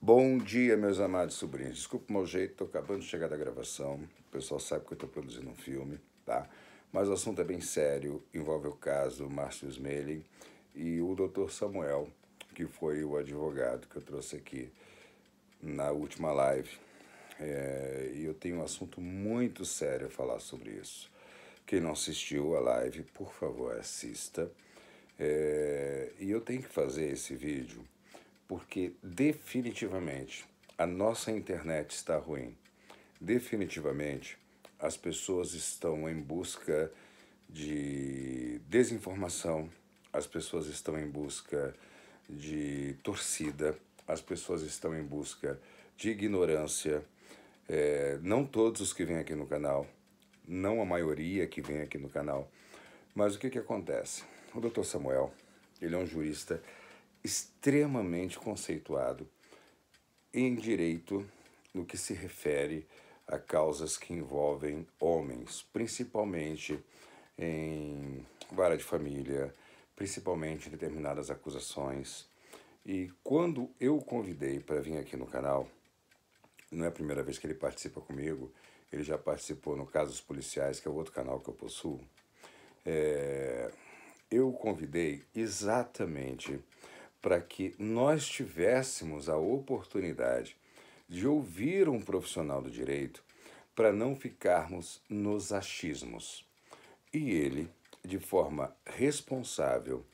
Bom dia, meus amados sobrinhos. Desculpa o meu jeito, estou acabando de chegar da gravação. O pessoal sabe que eu estou produzindo um filme, tá? Mas o assunto é bem sério, envolve o caso Márcio Smelling e o Dr. Samuel, que foi o advogado que eu trouxe aqui na última live. É, e eu tenho um assunto muito sério a falar sobre isso. Quem não assistiu a live, por favor, assista. É, e eu tenho que fazer esse vídeo porque definitivamente a nossa internet está ruim. Definitivamente as pessoas estão em busca de desinformação, as pessoas estão em busca de torcida, as pessoas estão em busca de ignorância. É, não todos os que vêm aqui no canal, não a maioria que vem aqui no canal, mas o que, que acontece? O Dr. Samuel, ele é um jurista extremamente conceituado em direito no que se refere a causas que envolvem homens, principalmente em vara de família, principalmente em determinadas acusações. E quando eu o convidei para vir aqui no canal, não é a primeira vez que ele participa comigo, ele já participou no Casos Policiais, que é o outro canal que eu possuo. É... Eu o convidei exatamente para que nós tivéssemos a oportunidade de ouvir um profissional do direito para não ficarmos nos achismos. E ele, de forma responsável,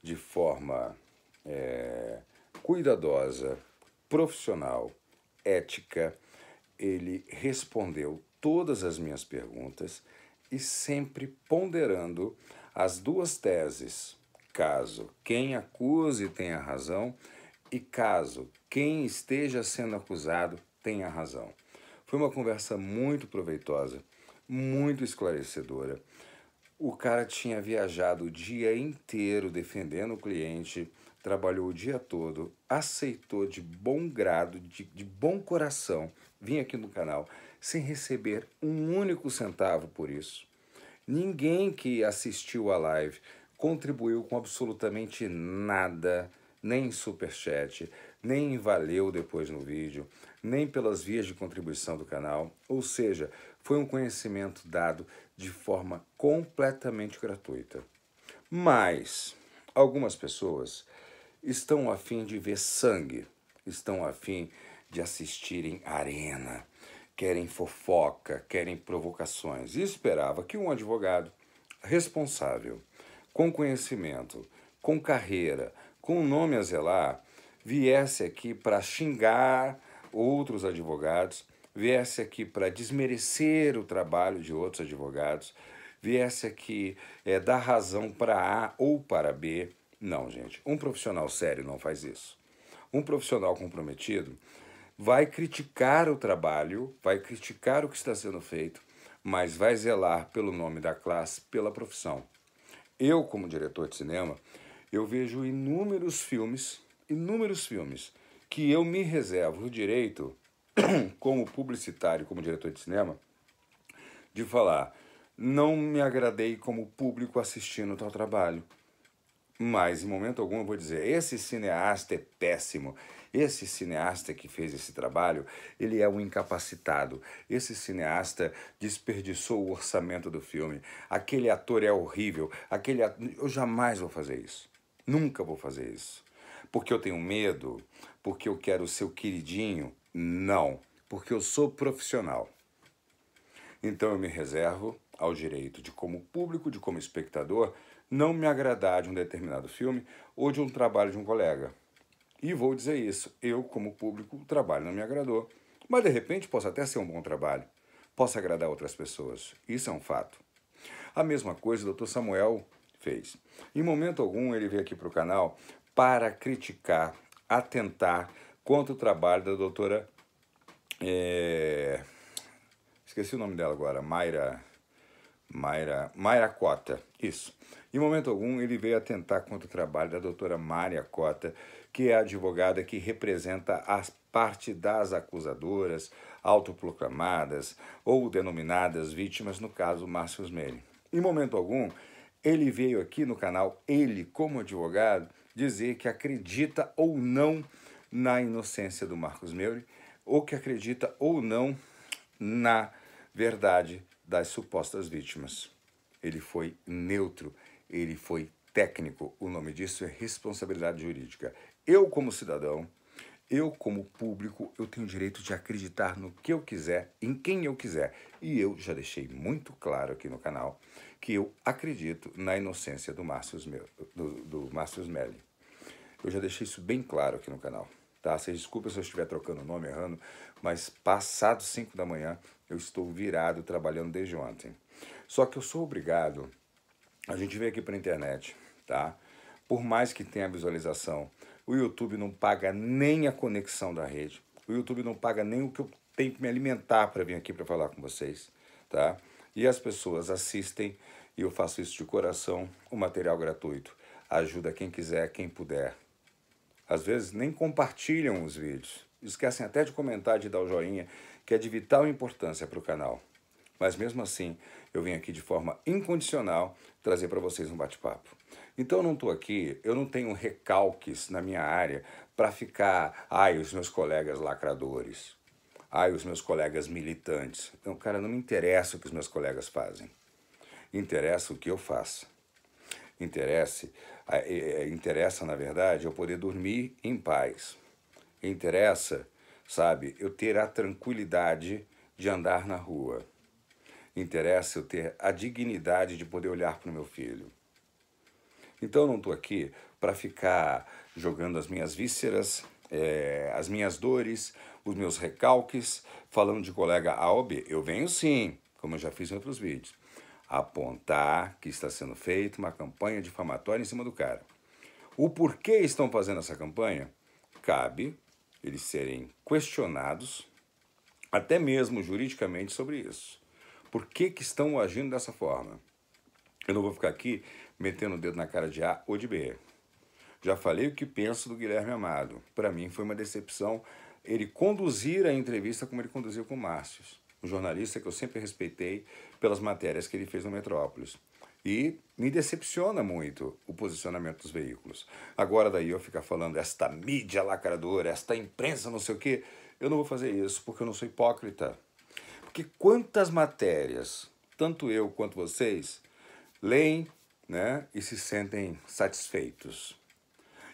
de forma é, cuidadosa, profissional, ética, ele respondeu todas as minhas perguntas e sempre ponderando as duas teses caso quem acuse tenha razão e caso quem esteja sendo acusado tenha razão. Foi uma conversa muito proveitosa, muito esclarecedora. O cara tinha viajado o dia inteiro defendendo o cliente, trabalhou o dia todo, aceitou de bom grado, de, de bom coração, vim aqui no canal sem receber um único centavo por isso. Ninguém que assistiu a live contribuiu com absolutamente nada, nem superchat, nem valeu depois no vídeo, nem pelas vias de contribuição do canal. Ou seja, foi um conhecimento dado de forma completamente gratuita. Mas algumas pessoas estão a fim de ver sangue, estão a fim de assistirem arena, querem fofoca, querem provocações. E esperava que um advogado responsável com conhecimento, com carreira, com o nome a zelar, viesse aqui para xingar outros advogados, viesse aqui para desmerecer o trabalho de outros advogados, viesse aqui é, dar razão para A ou para B. Não, gente, um profissional sério não faz isso. Um profissional comprometido vai criticar o trabalho, vai criticar o que está sendo feito, mas vai zelar pelo nome da classe, pela profissão. Eu, como diretor de cinema, eu vejo inúmeros filmes, inúmeros filmes, que eu me reservo o direito, como publicitário, como diretor de cinema, de falar, não me agradei como público assistindo tal trabalho mas em momento algum eu vou dizer, esse cineasta é péssimo. Esse cineasta que fez esse trabalho, ele é um incapacitado. Esse cineasta desperdiçou o orçamento do filme. Aquele ator é horrível. Aquele ator... eu jamais vou fazer isso. Nunca vou fazer isso. Porque eu tenho medo, porque eu quero o seu queridinho. Não, porque eu sou profissional. Então eu me reservo ao direito de como público, de como espectador, não me agradar de um determinado filme ou de um trabalho de um colega. E vou dizer isso, eu, como público, o trabalho não me agradou. Mas de repente possa até ser um bom trabalho, possa agradar outras pessoas. Isso é um fato. A mesma coisa o Dr. Samuel fez. Em momento algum ele veio aqui para o canal para criticar, atentar contra o trabalho da doutora. É... Esqueci o nome dela agora, Mayra. Mayra, Mayra Cota, isso. Em momento algum, ele veio atentar contra o trabalho da doutora Mária Cota, que é a advogada que representa a parte das acusadoras, autoproclamadas ou denominadas vítimas, no caso Márcio Smelly. Em momento algum, ele veio aqui no canal, ele como advogado, dizer que acredita ou não na inocência do Marcos Meire, ou que acredita ou não na verdade das supostas vítimas. Ele foi neutro, ele foi técnico. O nome disso é responsabilidade jurídica. Eu, como cidadão, eu, como público, eu tenho o direito de acreditar no que eu quiser, em quem eu quiser. E eu já deixei muito claro aqui no canal que eu acredito na inocência do Márcio, do, do Márcio Eu já deixei isso bem claro aqui no canal tá? Vocês desculpem se eu estiver trocando o nome errando, mas passado 5 da manhã eu estou virado trabalhando desde ontem. Só que eu sou obrigado, a gente vem aqui para internet, tá? Por mais que tenha visualização, o YouTube não paga nem a conexão da rede. O YouTube não paga nem o que eu tenho que me alimentar para vir aqui para falar com vocês, tá? E as pessoas assistem, e eu faço isso de coração, o material gratuito. Ajuda quem quiser, quem puder às vezes nem compartilham os vídeos, esquecem até de comentar, de dar o joinha, que é de vital importância para o canal. Mas mesmo assim, eu vim aqui de forma incondicional trazer para vocês um bate-papo. Então eu não estou aqui, eu não tenho recalques na minha área para ficar, ai, os meus colegas lacradores, ai, os meus colegas militantes. Então, cara, não me interessa o que os meus colegas fazem. Interessa o que eu faço interesse, é, é, interessa, na verdade, eu poder dormir em paz. Interessa, sabe, eu ter a tranquilidade de andar na rua. Interessa eu ter a dignidade de poder olhar para o meu filho. Então eu não estou aqui para ficar jogando as minhas vísceras, é, as minhas dores, os meus recalques, falando de colega A ou B. Eu venho sim, como eu já fiz em outros vídeos apontar que está sendo feita uma campanha difamatória em cima do cara. O porquê estão fazendo essa campanha cabe eles serem questionados, até mesmo juridicamente, sobre isso. Por que, que estão agindo dessa forma? Eu não vou ficar aqui metendo o dedo na cara de A ou de B. Já falei o que penso do Guilherme Amado. Para mim foi uma decepção ele conduzir a entrevista como ele conduziu com o Márcio um jornalista que eu sempre respeitei pelas matérias que ele fez no Metrópolis. E me decepciona muito o posicionamento dos veículos. Agora daí eu ficar falando esta mídia lacradora, esta imprensa não sei o quê, eu não vou fazer isso porque eu não sou hipócrita. Porque quantas matérias, tanto eu quanto vocês, leem né, e se sentem satisfeitos.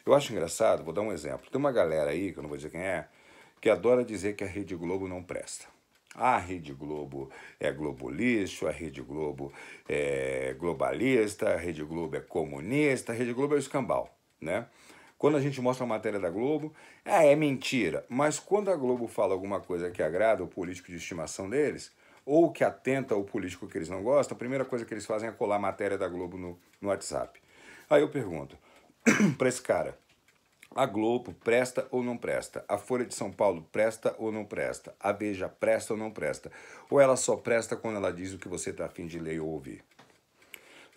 Eu acho engraçado, vou dar um exemplo. Tem uma galera aí, que eu não vou dizer quem é, que adora dizer que a Rede Globo não presta. A Rede Globo é globalista, a Rede Globo é globalista, a Rede Globo é comunista, a Rede Globo é o escambau, né? Quando a gente mostra a matéria da Globo, ah, é mentira. Mas quando a Globo fala alguma coisa que agrada o político de estimação deles, ou que atenta o político que eles não gostam, a primeira coisa que eles fazem é colar a matéria da Globo no, no WhatsApp. Aí eu pergunto para esse cara, a Globo presta ou não presta? A Folha de São Paulo presta ou não presta? A Veja presta ou não presta? Ou ela só presta quando ela diz o que você está afim de ler ou ouvir?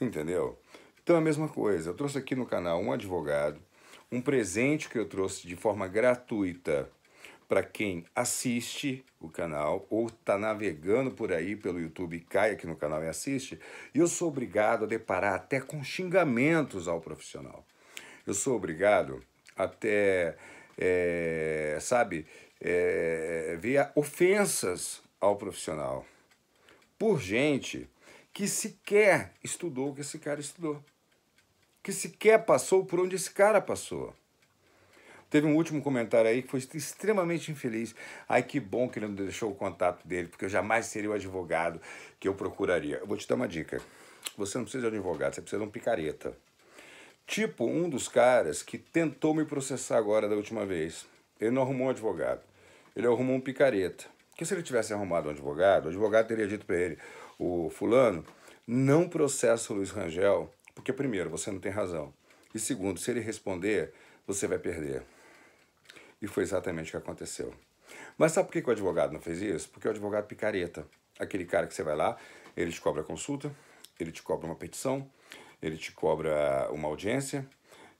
Entendeu? Então é a mesma coisa. Eu trouxe aqui no canal um advogado, um presente que eu trouxe de forma gratuita para quem assiste o canal ou está navegando por aí pelo YouTube, cai aqui no canal e assiste, E eu sou obrigado a deparar até com xingamentos ao profissional. Eu sou obrigado até, é, sabe, é, via ofensas ao profissional por gente que sequer estudou o que esse cara estudou, que sequer passou por onde esse cara passou. Teve um último comentário aí que foi extremamente infeliz. Ai, que bom que ele não deixou o contato dele, porque eu jamais seria o advogado que eu procuraria. Eu vou te dar uma dica. Você não precisa de advogado, você precisa de um picareta. Tipo, um dos caras que tentou me processar agora da última vez. Ele não arrumou um advogado. Ele arrumou um picareta. Que se ele tivesse arrumado um advogado, o advogado teria dito para ele: o fulano, não processa o Luiz Rangel, porque, primeiro, você não tem razão. E, segundo, se ele responder, você vai perder. E foi exatamente o que aconteceu. Mas sabe por que, que o advogado não fez isso? Porque é o advogado picareta. Aquele cara que você vai lá, ele te cobra a consulta, ele te cobra uma petição, ele te cobra uma audiência,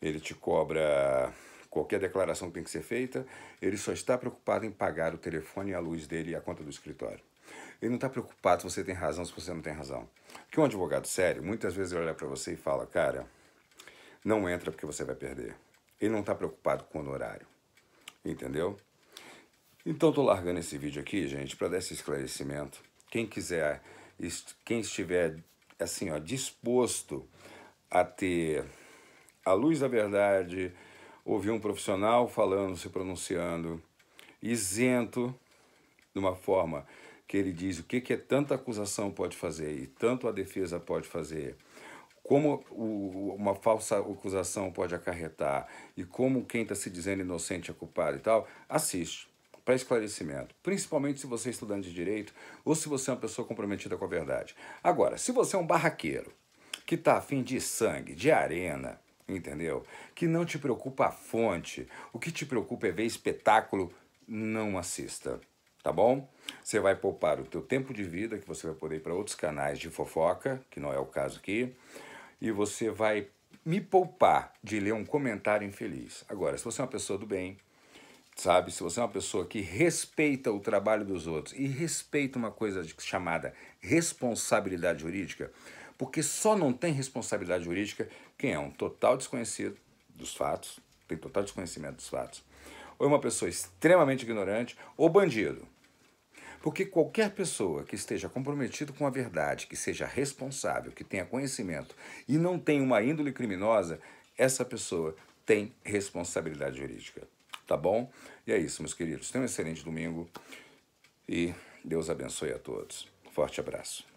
ele te cobra qualquer declaração que tem que ser feita, ele só está preocupado em pagar o telefone, a luz dele e a conta do escritório. Ele não está preocupado se você tem razão, se você não tem razão. Porque um advogado sério, muitas vezes ele olha para você e fala, cara, não entra porque você vai perder. Ele não está preocupado com o honorário. Entendeu? Então estou largando esse vídeo aqui, gente, para dar esse esclarecimento. Quem quiser, quem estiver assim, ó, disposto a ter a luz da verdade, ouvir um profissional falando, se pronunciando, isento, de uma forma que ele diz o que, que é tanta acusação pode fazer e tanto a defesa pode fazer, como o, uma falsa acusação pode acarretar e como quem está se dizendo inocente é culpado e tal, assiste para esclarecimento, principalmente se você é estudante de direito ou se você é uma pessoa comprometida com a verdade. Agora, se você é um barraqueiro, que tá afim de sangue, de arena, entendeu? Que não te preocupa a fonte, o que te preocupa é ver espetáculo, não assista, tá bom? Você vai poupar o teu tempo de vida, que você vai poder ir para outros canais de fofoca, que não é o caso aqui, e você vai me poupar de ler um comentário infeliz. Agora, se você é uma pessoa do bem, sabe? Se você é uma pessoa que respeita o trabalho dos outros e respeita uma coisa chamada responsabilidade jurídica, porque só não tem responsabilidade jurídica quem é um total desconhecido dos fatos, tem total desconhecimento dos fatos, ou é uma pessoa extremamente ignorante ou bandido. Porque qualquer pessoa que esteja comprometida com a verdade, que seja responsável, que tenha conhecimento e não tenha uma índole criminosa, essa pessoa tem responsabilidade jurídica. Tá bom? E é isso, meus queridos. Tenham um excelente domingo e Deus abençoe a todos. Forte abraço.